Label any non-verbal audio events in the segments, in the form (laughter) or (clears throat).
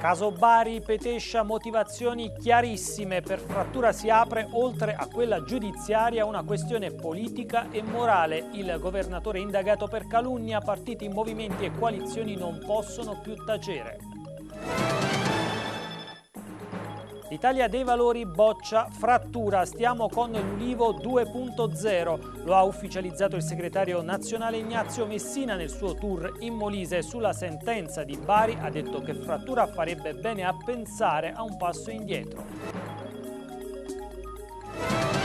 Caso Bari, Petescia, motivazioni chiarissime. Per frattura si apre, oltre a quella giudiziaria, una questione politica e morale. Il governatore indagato per calunnia, partiti, movimenti e coalizioni non possono più tacere. L'Italia dei Valori boccia frattura, stiamo con l'Ulivo 2.0, lo ha ufficializzato il segretario nazionale Ignazio Messina nel suo tour in Molise. Sulla sentenza di Bari ha detto che frattura farebbe bene a pensare a un passo indietro.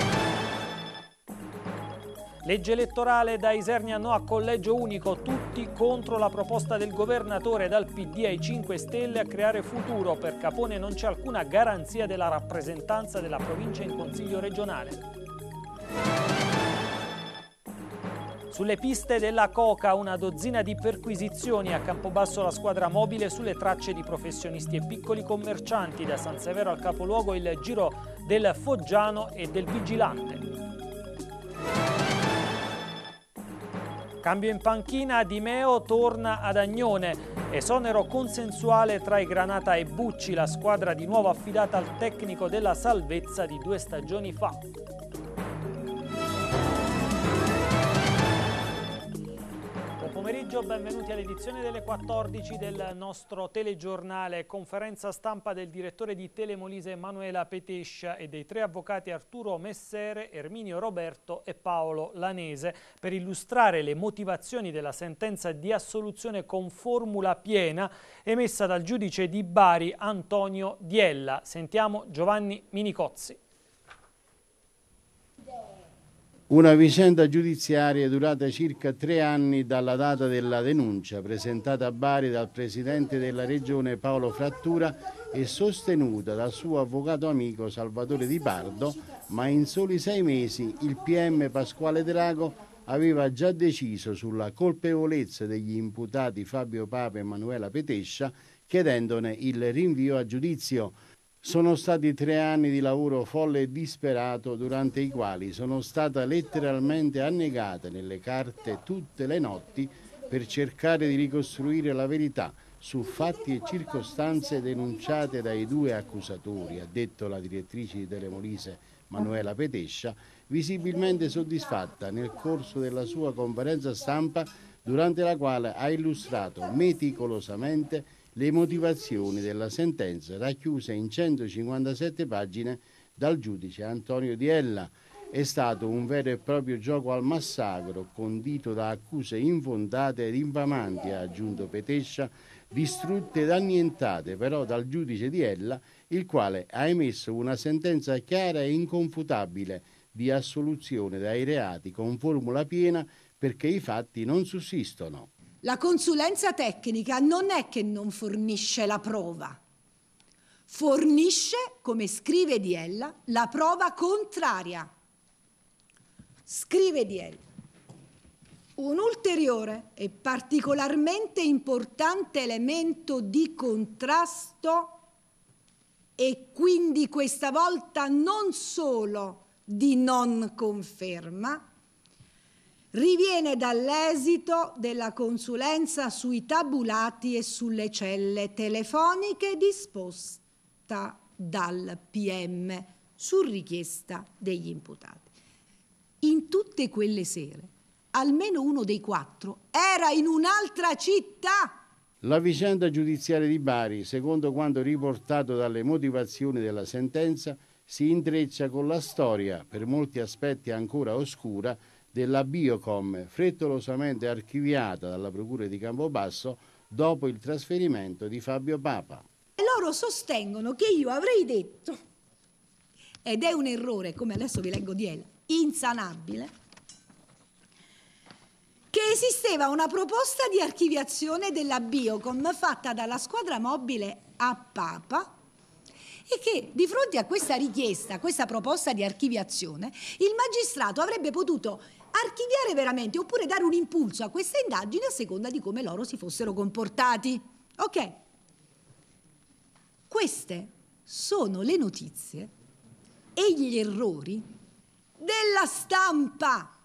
Legge elettorale da Isernia no a collegio unico, tutti contro la proposta del governatore dal PD ai 5 Stelle a creare futuro. Per Capone non c'è alcuna garanzia della rappresentanza della provincia in Consiglio regionale. Sulle piste della Coca una dozzina di perquisizioni a Campobasso la squadra mobile sulle tracce di professionisti e piccoli commercianti da San Severo al capoluogo il giro del Foggiano e del Vigilante. Cambio in panchina, Di Meo torna ad Agnone. Esonero consensuale tra i Granata e Bucci, la squadra di nuovo affidata al tecnico della salvezza di due stagioni fa. pomeriggio, benvenuti all'edizione delle 14 del nostro telegiornale, conferenza stampa del direttore di Telemolise Emanuela Petescia e dei tre avvocati Arturo Messere, Erminio Roberto e Paolo Lanese per illustrare le motivazioni della sentenza di assoluzione con formula piena emessa dal giudice di Bari Antonio Diella. Sentiamo Giovanni Minicozzi. Una vicenda giudiziaria durata circa tre anni dalla data della denuncia presentata a Bari dal presidente della regione Paolo Frattura e sostenuta dal suo avvocato amico Salvatore Di Pardo, ma in soli sei mesi il PM Pasquale Drago aveva già deciso sulla colpevolezza degli imputati Fabio Papa e Manuela Petescia chiedendone il rinvio a giudizio. Sono stati tre anni di lavoro folle e disperato durante i quali sono stata letteralmente annegata nelle carte tutte le notti per cercare di ricostruire la verità su fatti e circostanze denunciate dai due accusatori, ha detto la direttrice di Telemolise Manuela Petescia, visibilmente soddisfatta nel corso della sua conferenza stampa durante la quale ha illustrato meticolosamente le motivazioni della sentenza racchiuse in 157 pagine dal giudice Antonio Diella. È stato un vero e proprio gioco al massacro, condito da accuse infondate ed infamanti, ha aggiunto Petescia, distrutte ed annientate però dal giudice Diella, il quale ha emesso una sentenza chiara e inconfutabile di assoluzione dai reati con formula piena perché i fatti non sussistono. La consulenza tecnica non è che non fornisce la prova, fornisce, come scrive Diella, la prova contraria. Scrive Diella. Un ulteriore e particolarmente importante elemento di contrasto e quindi questa volta non solo di non conferma, riviene dall'esito della consulenza sui tabulati e sulle celle telefoniche disposta dal PM su richiesta degli imputati. In tutte quelle sere, almeno uno dei quattro era in un'altra città. La vicenda giudiziaria di Bari, secondo quanto riportato dalle motivazioni della sentenza, si intreccia con la storia, per molti aspetti ancora oscura, della Biocom, frettolosamente archiviata dalla Procura di Campobasso dopo il trasferimento di Fabio Papa. E loro sostengono che io avrei detto, ed è un errore, come adesso vi leggo di Ela, insanabile, che esisteva una proposta di archiviazione della Biocom fatta dalla squadra mobile a Papa e che di fronte a questa richiesta, a questa proposta di archiviazione, il magistrato avrebbe potuto archiviare veramente oppure dare un impulso a queste indagini a seconda di come loro si fossero comportati. Ok? Queste sono le notizie e gli errori della stampa,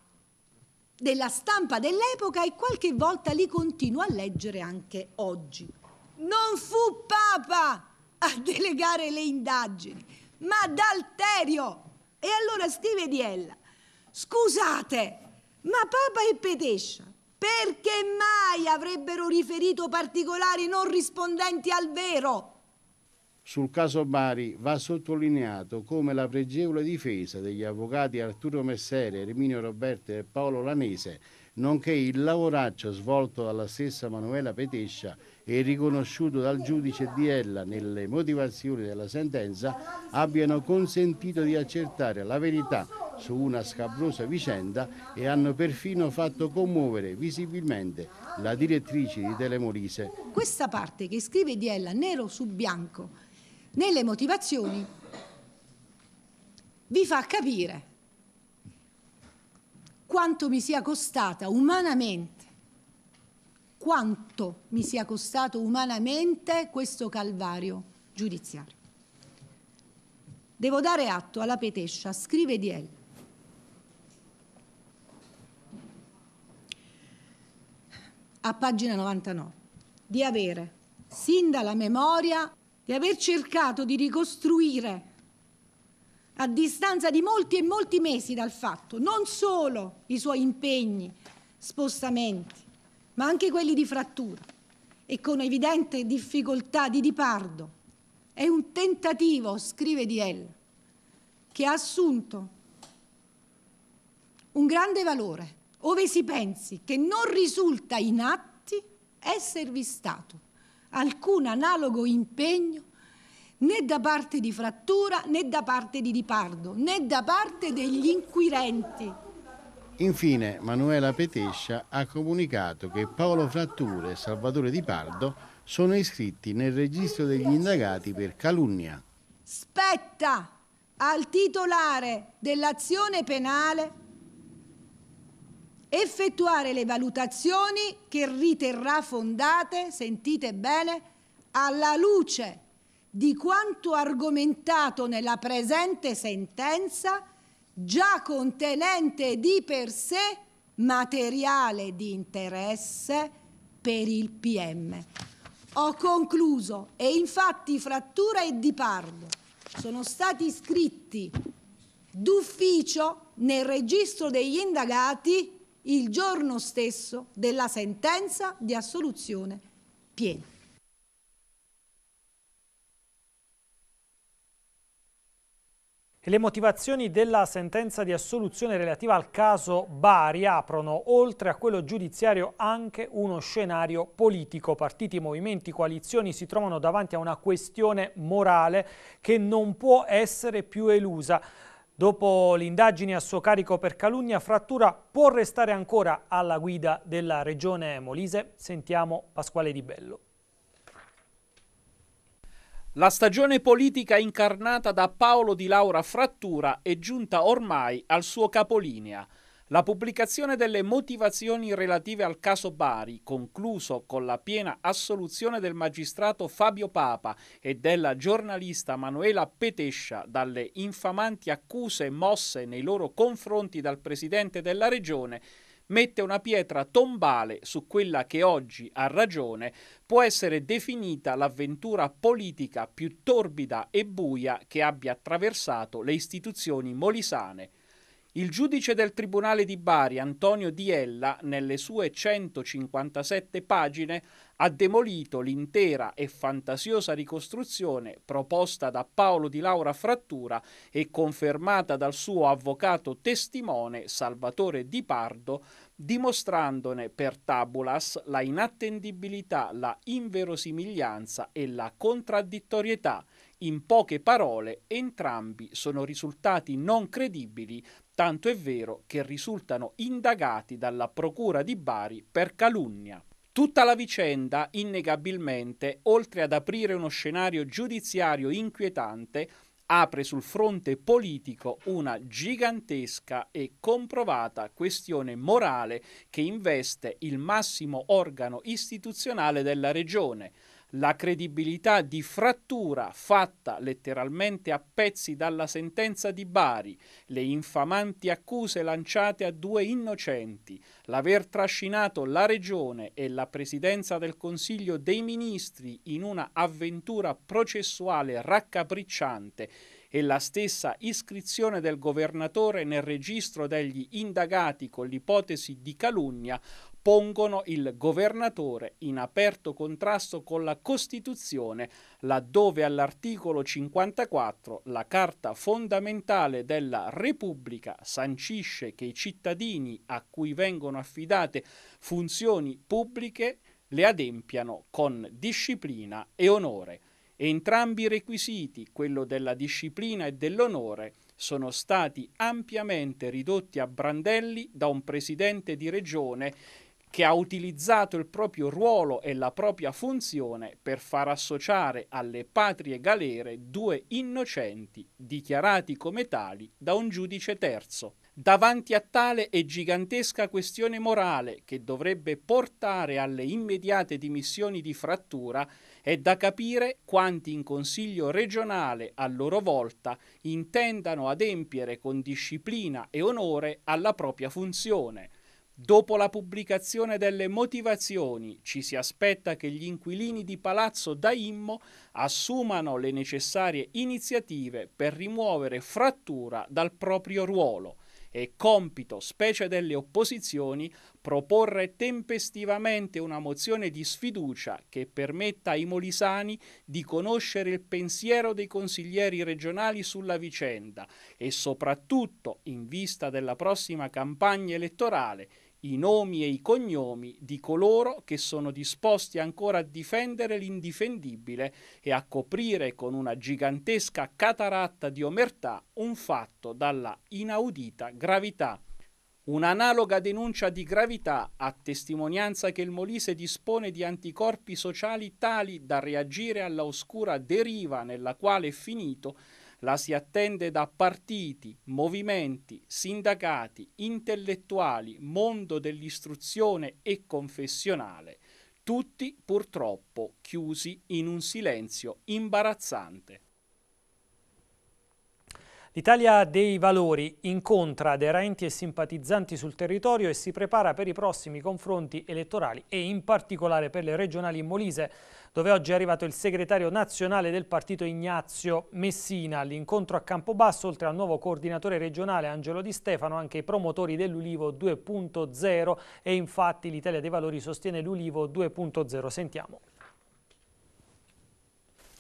della stampa dell'epoca e qualche volta li continuo a leggere anche oggi. Non fu Papa a (laughs) delegare le indagini, ma D'Alterio. E allora scrive di Ella, Scusate, ma Papa e Petescia perché mai avrebbero riferito particolari non rispondenti al vero? Sul caso Bari va sottolineato come la pregevole difesa degli avvocati Arturo Messere, Erminio Roberto e Paolo Lanese, nonché il lavoraccio svolto dalla stessa Manuela Petescia e riconosciuto dal giudice di Ella nelle motivazioni della sentenza abbiano consentito di accertare la verità su una scabrosa vicenda e hanno perfino fatto commuovere visibilmente la direttrice di Telemolise. Questa parte che scrive Diella nero su bianco nelle motivazioni vi fa capire quanto mi sia costata umanamente quanto mi sia costato umanamente questo calvario giudiziario. Devo dare atto alla Petescia, scrive di El. A pagina 99, di avere, sin dalla memoria, di aver cercato di ricostruire a distanza di molti e molti mesi dal fatto, non solo i suoi impegni, spostamenti, ma anche quelli di frattura e con evidente difficoltà di dipardo. È un tentativo, scrive Di El, che ha assunto un grande valore, ove si pensi che non risulta in atti esservi stato alcun analogo impegno né da parte di frattura né da parte di Dipardo né da parte degli inquirenti. Infine Manuela Petescia ha comunicato che Paolo Frattura e Salvatore Di Pardo sono iscritti nel registro degli indagati per calunnia. Spetta al titolare dell'azione penale effettuare le valutazioni che riterrà fondate, sentite bene, alla luce di quanto argomentato nella presente sentenza già contenente di per sé materiale di interesse per il PM. Ho concluso e infatti Frattura e Di Pardo sono stati iscritti d'ufficio nel registro degli indagati il giorno stesso della sentenza di assoluzione piena. Le motivazioni della sentenza di assoluzione relativa al caso Bari aprono, oltre a quello giudiziario, anche uno scenario politico. Partiti, movimenti, coalizioni si trovano davanti a una questione morale che non può essere più elusa. Dopo l'indagine a suo carico per calunnia, Frattura può restare ancora alla guida della regione Molise. Sentiamo Pasquale Di Bello. La stagione politica incarnata da Paolo Di Laura Frattura è giunta ormai al suo capolinea. La pubblicazione delle motivazioni relative al caso Bari, concluso con la piena assoluzione del magistrato Fabio Papa e della giornalista Manuela Petescia dalle infamanti accuse mosse nei loro confronti dal presidente della regione, mette una pietra tombale su quella che oggi, a ragione, può essere definita l'avventura politica più torbida e buia che abbia attraversato le istituzioni molisane. Il giudice del Tribunale di Bari, Antonio Diella, nelle sue 157 pagine, ha demolito l'intera e fantasiosa ricostruzione proposta da Paolo Di Laura Frattura e confermata dal suo avvocato testimone Salvatore Di Pardo, dimostrandone per tabulas la inattendibilità, la inverosimiglianza e la contraddittorietà. In poche parole, entrambi sono risultati non credibili, tanto è vero che risultano indagati dalla Procura di Bari per calunnia. Tutta la vicenda, innegabilmente, oltre ad aprire uno scenario giudiziario inquietante, apre sul fronte politico una gigantesca e comprovata questione morale che investe il massimo organo istituzionale della regione, la credibilità di frattura fatta letteralmente a pezzi dalla sentenza di Bari, le infamanti accuse lanciate a due innocenti, l'aver trascinato la Regione e la Presidenza del Consiglio dei Ministri in una avventura processuale raccapricciante e la stessa iscrizione del governatore nel registro degli indagati con l'ipotesi di calunnia pongono il governatore in aperto contrasto con la Costituzione, laddove all'articolo 54 la Carta fondamentale della Repubblica sancisce che i cittadini a cui vengono affidate funzioni pubbliche le adempiano con disciplina e onore. Entrambi i requisiti, quello della disciplina e dell'onore, sono stati ampiamente ridotti a brandelli da un presidente di regione che ha utilizzato il proprio ruolo e la propria funzione per far associare alle patrie galere due innocenti dichiarati come tali da un giudice terzo. Davanti a tale e gigantesca questione morale che dovrebbe portare alle immediate dimissioni di frattura, è da capire quanti in Consiglio regionale a loro volta intendano adempiere con disciplina e onore alla propria funzione Dopo la pubblicazione delle motivazioni ci si aspetta che gli inquilini di Palazzo Daimmo assumano le necessarie iniziative per rimuovere frattura dal proprio ruolo È compito, specie delle opposizioni, proporre tempestivamente una mozione di sfiducia che permetta ai molisani di conoscere il pensiero dei consiglieri regionali sulla vicenda e soprattutto, in vista della prossima campagna elettorale, i nomi e i cognomi di coloro che sono disposti ancora a difendere l'indifendibile e a coprire con una gigantesca cataratta di omertà un fatto dalla inaudita gravità. Un'analoga denuncia di gravità a testimonianza che il Molise dispone di anticorpi sociali tali da reagire alla oscura deriva nella quale è finito la si attende da partiti, movimenti, sindacati, intellettuali, mondo dell'istruzione e confessionale, tutti purtroppo chiusi in un silenzio imbarazzante. L'Italia dei Valori incontra aderenti e simpatizzanti sul territorio e si prepara per i prossimi confronti elettorali e in particolare per le regionali in Molise, dove oggi è arrivato il segretario nazionale del partito Ignazio Messina. All'incontro a Campobasso, oltre al nuovo coordinatore regionale Angelo Di Stefano, anche i promotori dell'Ulivo 2.0 e infatti l'Italia dei Valori sostiene l'Ulivo 2.0. Sentiamo.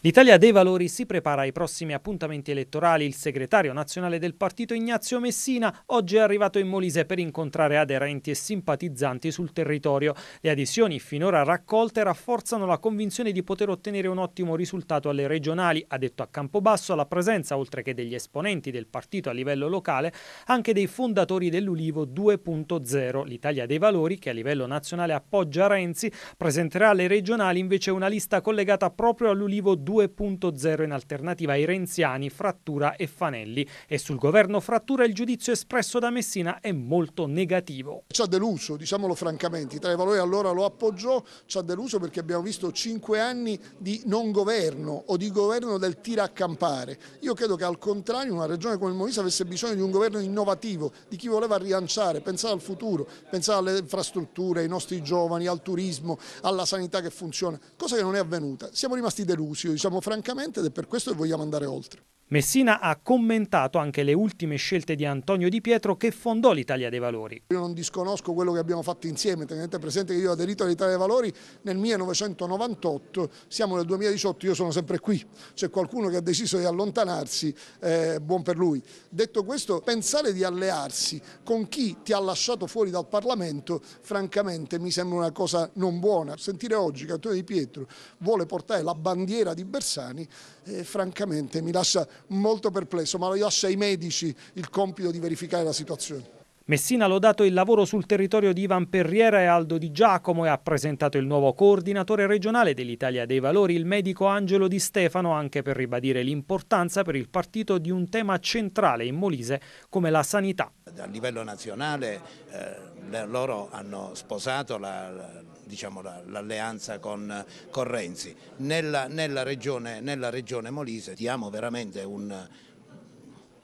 L'Italia dei Valori si prepara ai prossimi appuntamenti elettorali. Il segretario nazionale del partito Ignazio Messina oggi è arrivato in Molise per incontrare aderenti e simpatizzanti sul territorio. Le adesioni finora raccolte rafforzano la convinzione di poter ottenere un ottimo risultato alle regionali, ha detto a Campobasso alla presenza, oltre che degli esponenti del partito a livello locale, anche dei fondatori dell'Ulivo 2.0. L'Italia dei Valori, che a livello nazionale appoggia Renzi, presenterà alle regionali invece una lista collegata proprio all'Ulivo 2.0 2.0 in alternativa ai renziani, Frattura e Fanelli. E sul governo Frattura il giudizio espresso da Messina è molto negativo. Ci ha deluso, diciamolo francamente, tra i Valori allora lo appoggiò, ci ha deluso perché abbiamo visto cinque anni di non governo o di governo del tira a campare. Io credo che al contrario una regione come il Molise avesse bisogno di un governo innovativo, di chi voleva rilanciare, pensare al futuro, pensare alle infrastrutture, ai nostri giovani, al turismo, alla sanità che funziona, cosa che non è avvenuta. Siamo rimasti delusi, io diciamo francamente ed è per questo che vogliamo andare oltre. Messina ha commentato anche le ultime scelte di Antonio Di Pietro che fondò l'Italia dei Valori. Io non disconosco quello che abbiamo fatto insieme, tenete presente che io ho aderito all'Italia dei Valori nel 1998, siamo nel 2018, io sono sempre qui, c'è qualcuno che ha deciso di allontanarsi, eh, buon per lui. Detto questo, pensare di allearsi con chi ti ha lasciato fuori dal Parlamento, francamente mi sembra una cosa non buona. Sentire oggi che Antonio Di Pietro vuole portare la bandiera di Bersani eh, francamente mi lascia molto perplesso, ma lo lascia ai medici il compito di verificare la situazione. Messina ha lodato il lavoro sul territorio di Ivan Perriera e Aldo Di Giacomo e ha presentato il nuovo coordinatore regionale dell'Italia dei Valori, il medico Angelo Di Stefano, anche per ribadire l'importanza per il partito di un tema centrale in Molise come la sanità. A livello nazionale eh, loro hanno sposato l'alleanza la, diciamo, la, con, con, Renzi. Nella, nella, regione, nella regione Molise diamo veramente un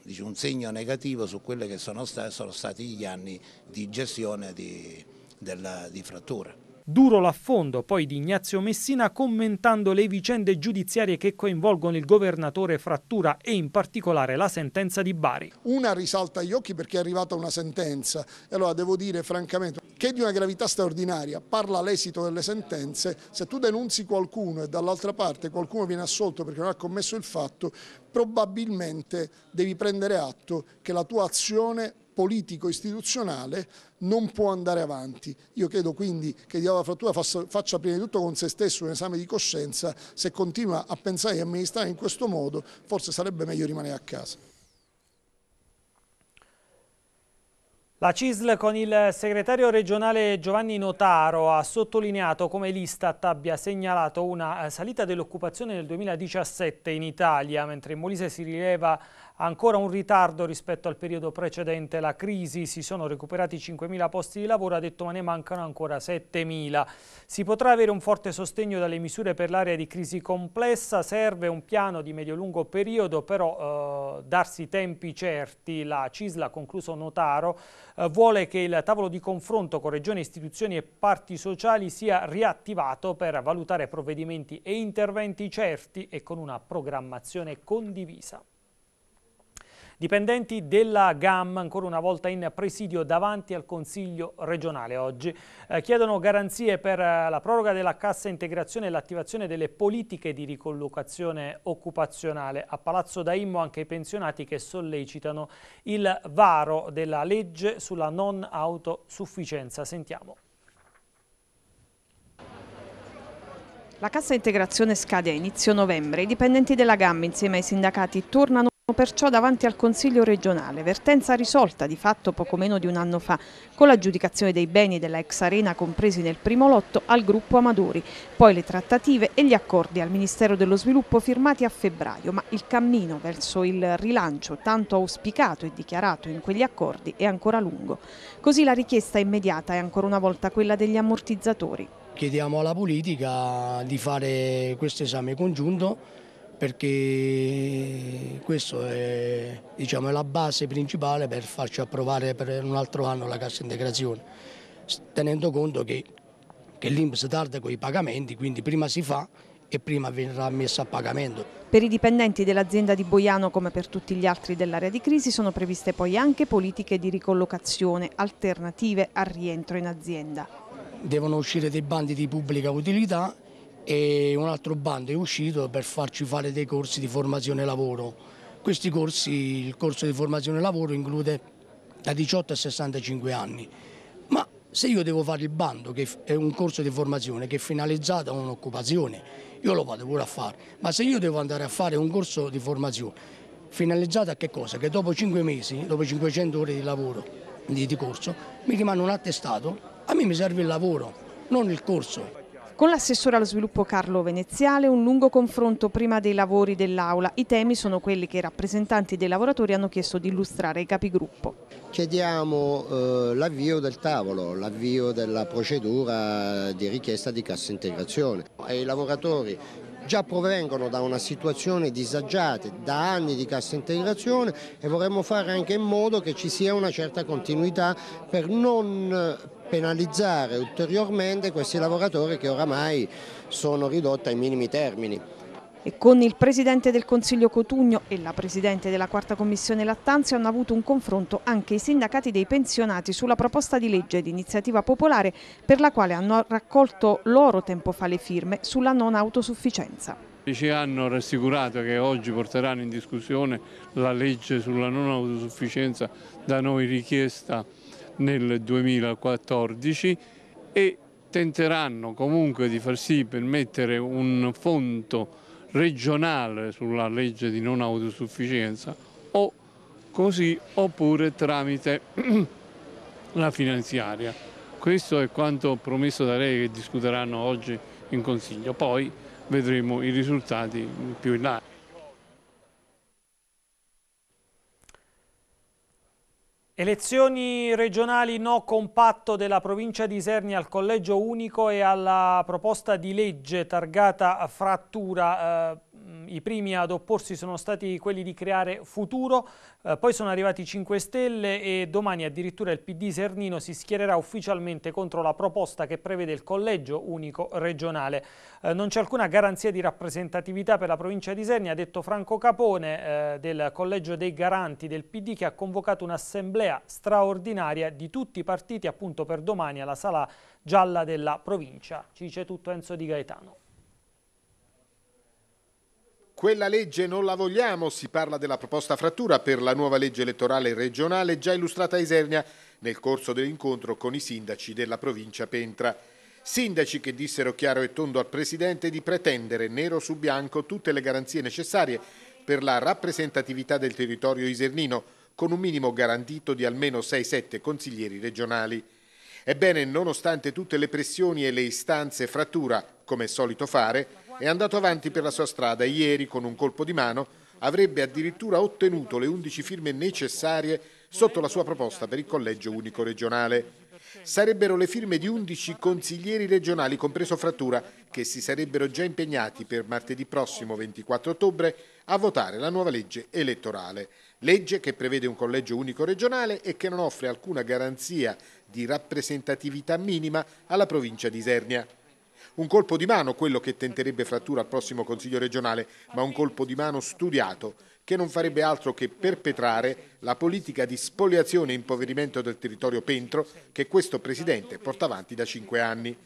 dice, un segno negativo su quelli che sono stati, sono stati gli anni di gestione di, della, di frattura. Duro l'affondo poi di Ignazio Messina commentando le vicende giudiziarie che coinvolgono il governatore Frattura e in particolare la sentenza di Bari. Una risalta agli occhi perché è arrivata una sentenza e allora devo dire francamente che di una gravità straordinaria parla l'esito delle sentenze, se tu denunzi qualcuno e dall'altra parte qualcuno viene assolto perché non ha commesso il fatto, probabilmente devi prendere atto che la tua azione politico-istituzionale non può andare avanti. Io credo quindi che il frattura faccia prima di tutto con se stesso un esame di coscienza, se continua a pensare e amministrare in questo modo forse sarebbe meglio rimanere a casa. La CISL con il segretario regionale Giovanni Notaro ha sottolineato come l'Istat abbia segnalato una eh, salita dell'occupazione nel 2017 in Italia, mentre in Molise si rileva Ancora un ritardo rispetto al periodo precedente la crisi, si sono recuperati 5.000 posti di lavoro, ha detto ma ne mancano ancora 7.000. Si potrà avere un forte sostegno dalle misure per l'area di crisi complessa, serve un piano di medio-lungo periodo, però eh, darsi tempi certi. La Cisla, concluso Notaro, eh, vuole che il tavolo di confronto con regioni, istituzioni e parti sociali sia riattivato per valutare provvedimenti e interventi certi e con una programmazione condivisa. Dipendenti della GAM, ancora una volta in presidio davanti al Consiglio regionale oggi, eh, chiedono garanzie per eh, la proroga della cassa integrazione e l'attivazione delle politiche di ricollocazione occupazionale. A Palazzo Daimmo anche i pensionati che sollecitano il varo della legge sulla non autosufficienza. Sentiamo. La cassa integrazione scade a inizio novembre. I dipendenti della GAM insieme ai sindacati tornano Perciò davanti al Consiglio regionale, vertenza risolta di fatto poco meno di un anno fa, con l'aggiudicazione dei beni della ex arena compresi nel primo lotto al gruppo Amadori, poi le trattative e gli accordi al Ministero dello Sviluppo firmati a febbraio, ma il cammino verso il rilancio tanto auspicato e dichiarato in quegli accordi è ancora lungo. Così la richiesta immediata è ancora una volta quella degli ammortizzatori. Chiediamo alla politica di fare questo esame congiunto perché questa è, diciamo, è, la base principale per farci approvare per un altro anno la cassa integrazione, tenendo conto che, che l'Inps tarda con i pagamenti, quindi prima si fa e prima verrà messa a pagamento. Per i dipendenti dell'azienda di Boiano, come per tutti gli altri dell'area di crisi, sono previste poi anche politiche di ricollocazione alternative al rientro in azienda. Devono uscire dei bandi di pubblica utilità e un altro bando è uscito per farci fare dei corsi di formazione lavoro. Questi corsi, il corso di formazione lavoro include da 18 a 65 anni, ma se io devo fare il bando, che è un corso di formazione che è finalizzato a un'occupazione, io lo vado pure a fare, ma se io devo andare a fare un corso di formazione finalizzato a che cosa? Che dopo 5 mesi, dopo 500 ore di lavoro, di, di corso, mi rimane un attestato, a me mi serve il lavoro, non il corso. Con l'assessore allo sviluppo Carlo Veneziale un lungo confronto prima dei lavori dell'Aula. I temi sono quelli che i rappresentanti dei lavoratori hanno chiesto di illustrare ai capigruppo. Chiediamo eh, l'avvio del tavolo, l'avvio della procedura di richiesta di cassa integrazione. Ai lavoratori già provengono da una situazione disagiata, da anni di cassa integrazione e vorremmo fare anche in modo che ci sia una certa continuità per non penalizzare ulteriormente questi lavoratori che oramai sono ridotti ai minimi termini. E con il Presidente del Consiglio Cotugno e la Presidente della Quarta Commissione Lattanzio hanno avuto un confronto anche i sindacati dei pensionati sulla proposta di legge di iniziativa popolare per la quale hanno raccolto loro tempo fa le firme sulla non autosufficienza. Ci hanno rassicurato che oggi porteranno in discussione la legge sulla non autosufficienza da noi richiesta nel 2014 e tenteranno comunque di far sì per mettere un fondo regionale sulla legge di non autosufficienza o così oppure tramite (clears throat) la finanziaria. Questo è quanto promesso da lei che discuteranno oggi in Consiglio, poi vedremo i risultati più in là. Elezioni regionali no compatto della provincia di Isernia al collegio unico e alla proposta di legge targata a frattura. Eh, Mm, i primi ad opporsi sono stati quelli di creare futuro, eh, poi sono arrivati i 5 Stelle e domani addirittura il PD Sernino si schiererà ufficialmente contro la proposta che prevede il collegio unico regionale. Eh, non c'è alcuna garanzia di rappresentatività per la provincia di Serni, ha detto Franco Capone eh, del collegio dei garanti del PD che ha convocato un'assemblea straordinaria di tutti i partiti appunto per domani alla sala gialla della provincia. Ci dice tutto Enzo Di Gaetano. Quella legge non la vogliamo, si parla della proposta frattura per la nuova legge elettorale regionale già illustrata a Isernia nel corso dell'incontro con i sindaci della provincia Pentra. Sindaci che dissero chiaro e tondo al Presidente di pretendere nero su bianco tutte le garanzie necessarie per la rappresentatività del territorio isernino, con un minimo garantito di almeno 6-7 consiglieri regionali. Ebbene, nonostante tutte le pressioni e le istanze frattura, come è solito fare, è andato avanti per la sua strada e ieri, con un colpo di mano, avrebbe addirittura ottenuto le 11 firme necessarie sotto la sua proposta per il collegio unico regionale. Sarebbero le firme di 11 consiglieri regionali, compreso Frattura, che si sarebbero già impegnati per martedì prossimo 24 ottobre a votare la nuova legge elettorale. Legge che prevede un collegio unico regionale e che non offre alcuna garanzia di rappresentatività minima alla provincia di Isernia. Un colpo di mano quello che tenterebbe frattura al prossimo Consiglio regionale, ma un colpo di mano studiato che non farebbe altro che perpetrare la politica di spoliazione e impoverimento del territorio pentro che questo Presidente porta avanti da cinque anni.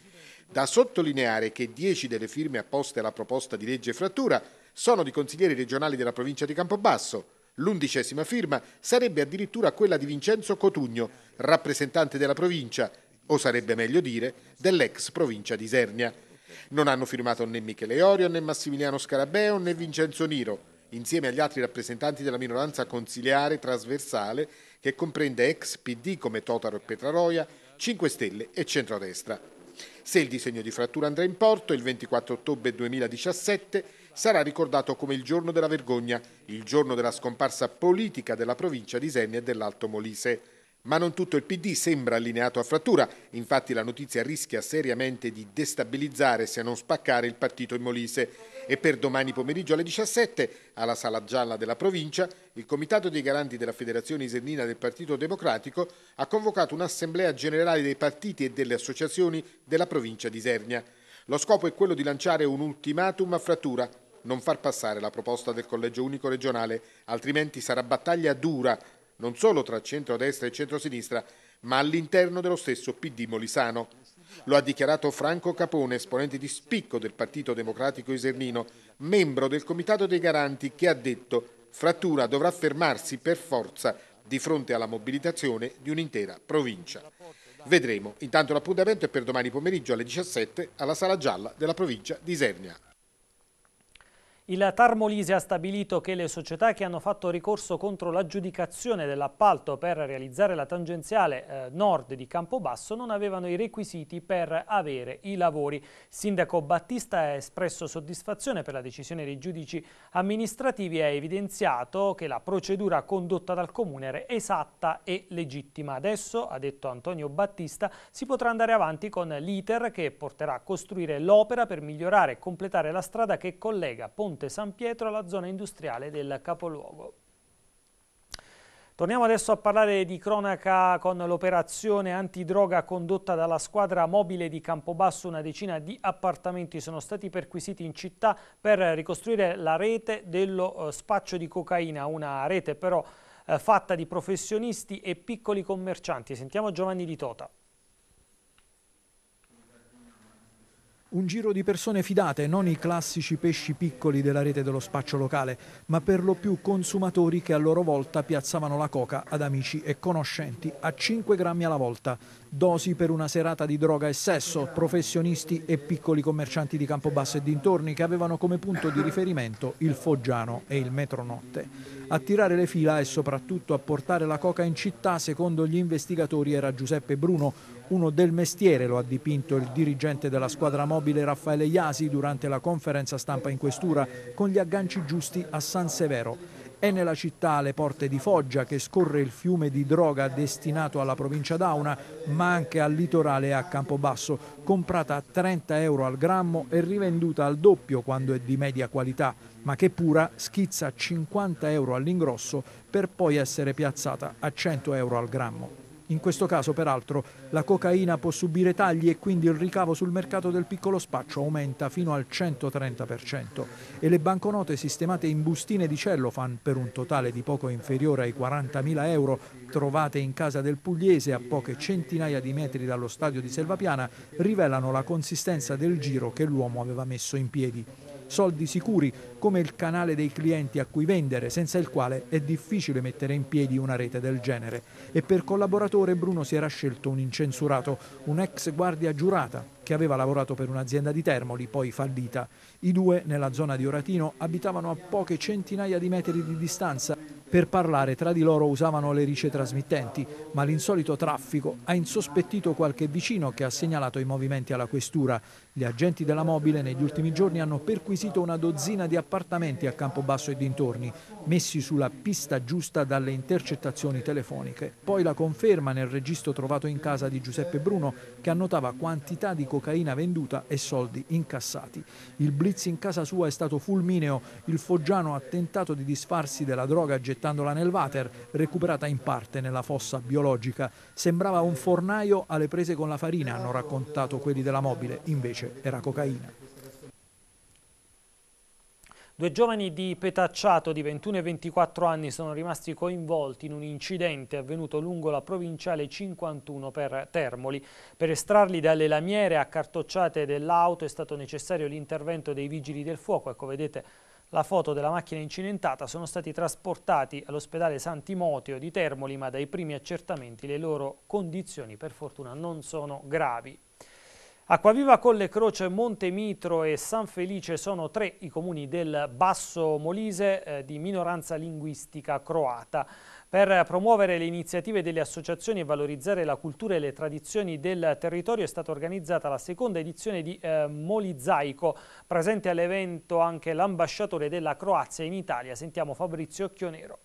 Da sottolineare che dieci delle firme apposte alla proposta di legge frattura sono di consiglieri regionali della provincia di Campobasso, L'undicesima firma sarebbe addirittura quella di Vincenzo Cotugno, rappresentante della provincia, o sarebbe meglio dire dell'ex provincia di Isernia. Non hanno firmato né Michele Orio, né Massimiliano Scarabeo, né Vincenzo Niro, insieme agli altri rappresentanti della minoranza consiliare trasversale che comprende ex PD come Totaro e Petraroia, 5 Stelle e Centrodestra. Se il disegno di frattura andrà in porto, il 24 ottobre 2017 sarà ricordato come il giorno della vergogna, il giorno della scomparsa politica della provincia di Isernia e dell'Alto Molise. Ma non tutto il PD sembra allineato a frattura, infatti la notizia rischia seriamente di destabilizzare se non spaccare il partito in Molise. E per domani pomeriggio alle 17, alla Sala Gialla della provincia, il Comitato dei Garanti della Federazione Isernina del Partito Democratico ha convocato un'assemblea generale dei partiti e delle associazioni della provincia di Isernia. Lo scopo è quello di lanciare un ultimatum a frattura, non far passare la proposta del collegio unico regionale, altrimenti sarà battaglia dura non solo tra centrodestra e centrosinistra, ma all'interno dello stesso PD Molisano. Lo ha dichiarato Franco Capone, esponente di spicco del Partito Democratico Isernino, membro del Comitato dei Garanti, che ha detto Frattura dovrà fermarsi per forza di fronte alla mobilitazione di un'intera provincia. Vedremo. Intanto l'appuntamento è per domani pomeriggio alle 17 alla Sala Gialla della provincia di Isernia. Il Tarmolise ha stabilito che le società che hanno fatto ricorso contro l'aggiudicazione dell'appalto per realizzare la tangenziale eh, nord di Campobasso non avevano i requisiti per avere i lavori. Sindaco Battista ha espresso soddisfazione per la decisione dei giudici amministrativi e ha evidenziato che la procedura condotta dal Comune era esatta e legittima. Adesso, ha detto Antonio Battista, si potrà andare avanti con l'iter che porterà a costruire l'opera per migliorare e completare la strada che collega Ponte Monte San Pietro alla zona industriale del capoluogo. Torniamo adesso a parlare di cronaca con l'operazione antidroga condotta dalla squadra mobile di Campobasso. Una decina di appartamenti sono stati perquisiti in città per ricostruire la rete dello eh, spaccio di cocaina, una rete però eh, fatta di professionisti e piccoli commercianti. Sentiamo Giovanni Di Tota. Un giro di persone fidate, non i classici pesci piccoli della rete dello spaccio locale, ma per lo più consumatori che a loro volta piazzavano la coca ad amici e conoscenti a 5 grammi alla volta. Dosi per una serata di droga e sesso, professionisti e piccoli commercianti di Campobasso e dintorni che avevano come punto di riferimento il Foggiano e il Metronotte. A tirare le fila e soprattutto a portare la coca in città, secondo gli investigatori, era Giuseppe Bruno, uno del mestiere lo ha dipinto il dirigente della squadra mobile Raffaele Iasi durante la conferenza stampa in questura con gli agganci giusti a San Severo. È nella città alle porte di Foggia che scorre il fiume di droga destinato alla provincia d'Auna, ma anche al litorale e a Campobasso, comprata a 30 euro al grammo e rivenduta al doppio quando è di media qualità, ma che pura schizza 50 euro all'ingrosso per poi essere piazzata a 100 euro al grammo. In questo caso, peraltro, la cocaina può subire tagli e quindi il ricavo sul mercato del piccolo spaccio aumenta fino al 130% e le banconote sistemate in bustine di cellofan per un totale di poco inferiore ai 40.000 euro trovate in casa del Pugliese a poche centinaia di metri dallo stadio di Selvapiana rivelano la consistenza del giro che l'uomo aveva messo in piedi soldi sicuri come il canale dei clienti a cui vendere, senza il quale è difficile mettere in piedi una rete del genere. E per collaboratore Bruno si era scelto un incensurato, un ex guardia giurata che aveva lavorato per un'azienda di Termoli, poi fallita. I due, nella zona di Oratino, abitavano a poche centinaia di metri di distanza. Per parlare tra di loro usavano le rice trasmittenti, ma l'insolito traffico ha insospettito qualche vicino che ha segnalato i movimenti alla questura. Gli agenti della mobile negli ultimi giorni hanno perquisito una dozzina di appartamenti a Campobasso e dintorni, messi sulla pista giusta dalle intercettazioni telefoniche. Poi la conferma nel registro trovato in casa di Giuseppe Bruno, che annotava quantità di cocaina venduta e soldi incassati. Il blitz in casa sua è stato fulmineo. Il foggiano ha tentato di disfarsi della droga gettandola nel water, recuperata in parte nella fossa biologica. Sembrava un fornaio alle prese con la farina, hanno raccontato quelli della mobile, invece era cocaina. Due giovani di Petacciato di 21 e 24 anni sono rimasti coinvolti in un incidente avvenuto lungo la provinciale 51 per Termoli. Per estrarli dalle lamiere accartocciate dell'auto è stato necessario l'intervento dei vigili del fuoco. Ecco, vedete la foto della macchina incidentata. Sono stati trasportati all'ospedale Santimoteo di Termoli, ma dai primi accertamenti le loro condizioni per fortuna non sono gravi. Acquaviva Colle Croce, Monte Mitro e San Felice sono tre i comuni del Basso Molise eh, di minoranza linguistica croata. Per promuovere le iniziative delle associazioni e valorizzare la cultura e le tradizioni del territorio è stata organizzata la seconda edizione di eh, Molizaico, presente all'evento anche l'ambasciatore della Croazia in Italia. Sentiamo Fabrizio Occhionero.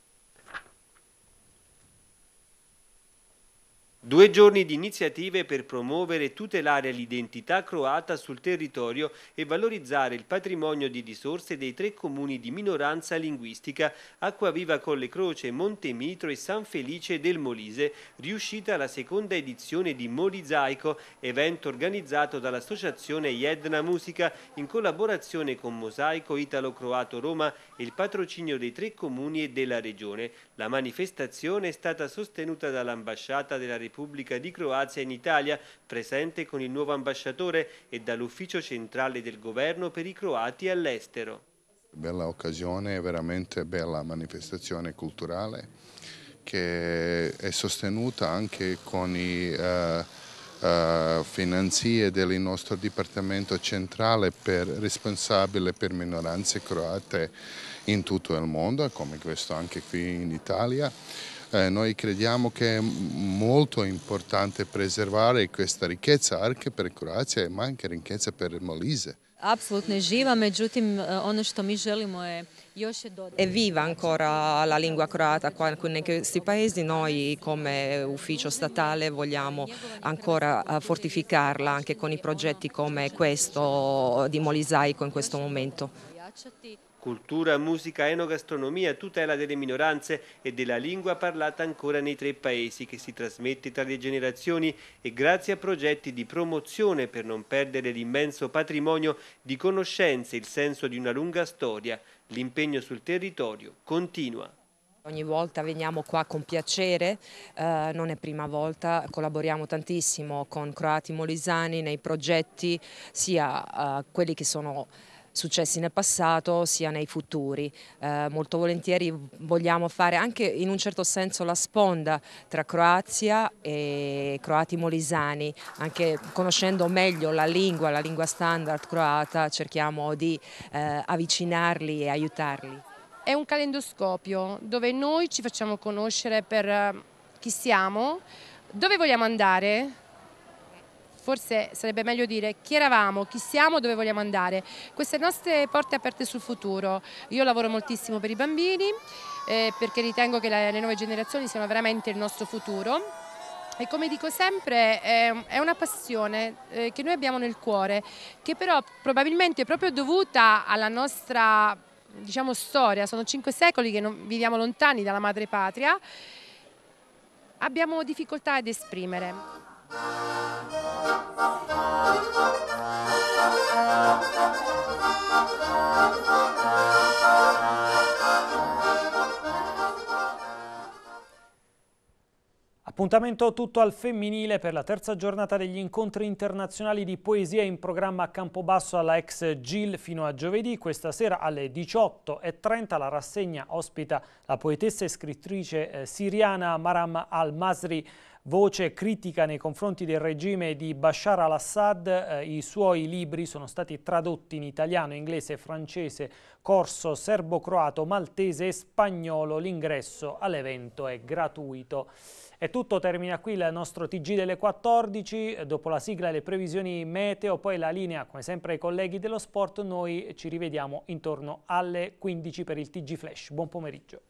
Due giorni di iniziative per promuovere e tutelare l'identità croata sul territorio e valorizzare il patrimonio di risorse dei tre comuni di minoranza linguistica Acquaviva Colle Croce, Montemitro e San Felice del Molise, riuscita la seconda edizione di Molisaico, evento organizzato dall'associazione Jedna Musica in collaborazione con Mosaico Italo-Croato Roma e il patrocinio dei tre comuni e della regione. La manifestazione è stata sostenuta dall'ambasciata della Repubblica Repubblica di Croazia in Italia, presente con il nuovo ambasciatore e dall'ufficio centrale del governo per i croati all'estero. Bella occasione, veramente bella manifestazione culturale che è sostenuta anche con i... Uh, eh, Uh, eh, finanzie del nostro Dipartimento centrale per, responsabile per minoranze croate in tutto il mondo, come questo anche qui in Italia eh, noi crediamo che è molto importante preservare questa ricchezza anche per Croazia ma anche ricchezza per Molise. Apsolutno je živa, eh, ono što mi želimo je È viva ancora la lingua croata qua in questi paesi, noi come ufficio statale vogliamo ancora eh, fortificarla anche con i progetti come questo di Molisaico in questo momento cultura, musica, enogastronomia, tutela delle minoranze e della lingua parlata ancora nei tre paesi che si trasmette tra le generazioni e grazie a progetti di promozione per non perdere l'immenso patrimonio di conoscenze, il senso di una lunga storia. L'impegno sul territorio continua. Ogni volta veniamo qua con piacere, eh, non è prima volta, collaboriamo tantissimo con croati molisani nei progetti, sia eh, quelli che sono successi nel passato sia nei futuri. Eh, molto volentieri vogliamo fare anche in un certo senso la sponda tra Croazia e croati molisani, anche conoscendo meglio la lingua, la lingua standard croata, cerchiamo di eh, avvicinarli e aiutarli. È un calendoscopio dove noi ci facciamo conoscere per eh, chi siamo, dove vogliamo andare, forse sarebbe meglio dire chi eravamo, chi siamo, dove vogliamo andare. Queste nostre porte aperte sul futuro. Io lavoro moltissimo per i bambini eh, perché ritengo che la, le nuove generazioni siano veramente il nostro futuro. E come dico sempre è una passione eh, che noi abbiamo nel cuore, che però probabilmente è proprio dovuta alla nostra diciamo, storia, sono cinque secoli che viviamo lontani dalla madre patria, abbiamo difficoltà ad esprimere. Appuntamento tutto al femminile per la terza giornata degli incontri internazionali di poesia in programma a Campobasso alla ex GIL fino a giovedì. Questa sera alle 18.30 la rassegna ospita la poetessa e scrittrice eh, siriana Maram al-Masri voce critica nei confronti del regime di Bashar al-Assad, eh, i suoi libri sono stati tradotti in italiano, inglese, francese, corso serbo-croato, maltese e spagnolo, l'ingresso all'evento è gratuito. È tutto, termina qui il nostro TG delle 14, dopo la sigla e le previsioni meteo, poi la linea come sempre ai colleghi dello sport, noi ci rivediamo intorno alle 15 per il TG Flash. Buon pomeriggio.